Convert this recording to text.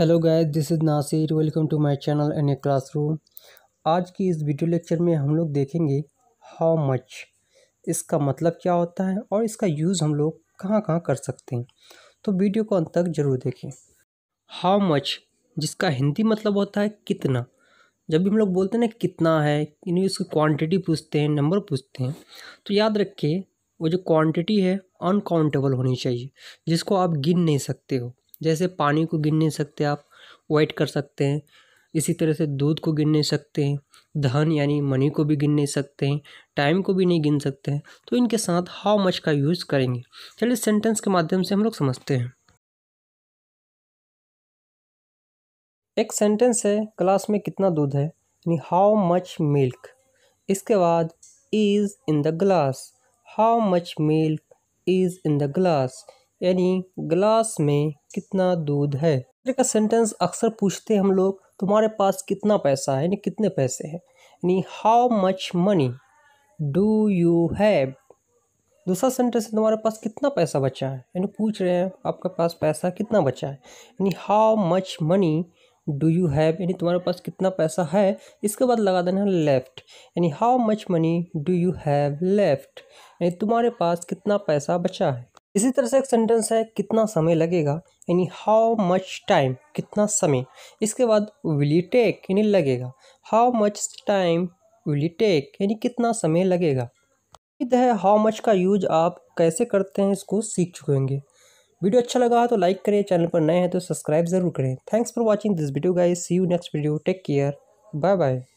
hello guys this is Nasir welcome to my channel N A classroom आज की इस video lecture में हम लोग देखेंगे हाउ मच इसका मतलब क्या होता है और इसका यूज़ हम लोग कहाँ कहाँ कर सकते हैं तो वीडियो को अंत तक ज़रूर देखें हाउ मच जिसका हिंदी मतलब होता है कितना जब भी हम लोग बोलते हैं ना कितना है इन्हें उसकी क्वान्टिटी पूछते हैं नंबर पूछते हैं तो याद रखिए वो जो क्वांटिटी है अनकाउंटेबल होनी चाहिए जिसको आप गिन नहीं सकते हो जैसे पानी को गिन नहीं सकते आप वेट कर सकते हैं इसी तरह से दूध को गिन नहीं सकते हैं धन यानी मनी को भी गिन नहीं सकते हैं टाइम को भी नहीं गिन सकते हैं तो इनके साथ हाउ मच का यूज़ करेंगे चलिए सेंटेंस के माध्यम से हम लोग समझते हैं एक सेंटेंस है क्लास में कितना दूध है यानी हाउ मच मिल्क इसके बाद is in the glass how much milk is in the glass यानी ग्लास में कितना दूध है का सेंटेंस अक्सर पूछते हैं हम लोग तुम्हारे पास कितना पैसा है यानी कितने पैसे हैं यानी how much money do you have दूसरा सेंटेंस है तुम्हारे पास कितना पैसा बचा है यानी पूछ रहे हैं आपके पास पैसा कितना बचा है यानी how much money do you have यानी तुम्हारे पास कितना पैसा है इसके बाद लगा देना लेफ्ट यानी how much money do you have left यानी तुम्हारे पास कितना पैसा बचा है इसी तरह से एक सेंटेंस है कितना समय लगेगा यानी हाउ मच टाइम कितना समय इसके बाद विल यू टेक यानी लगेगा how much time will you take यानी कितना समय लगेगा उम्मीद है हाउ मच का यूज आप कैसे करते हैं इसको सीख चुके होंगे वीडियो अच्छा लगा तो लाइक करें चैनल पर नए हैं तो सब्सक्राइब जरूर करें thanks for watching this video guys see you next video take care bye bye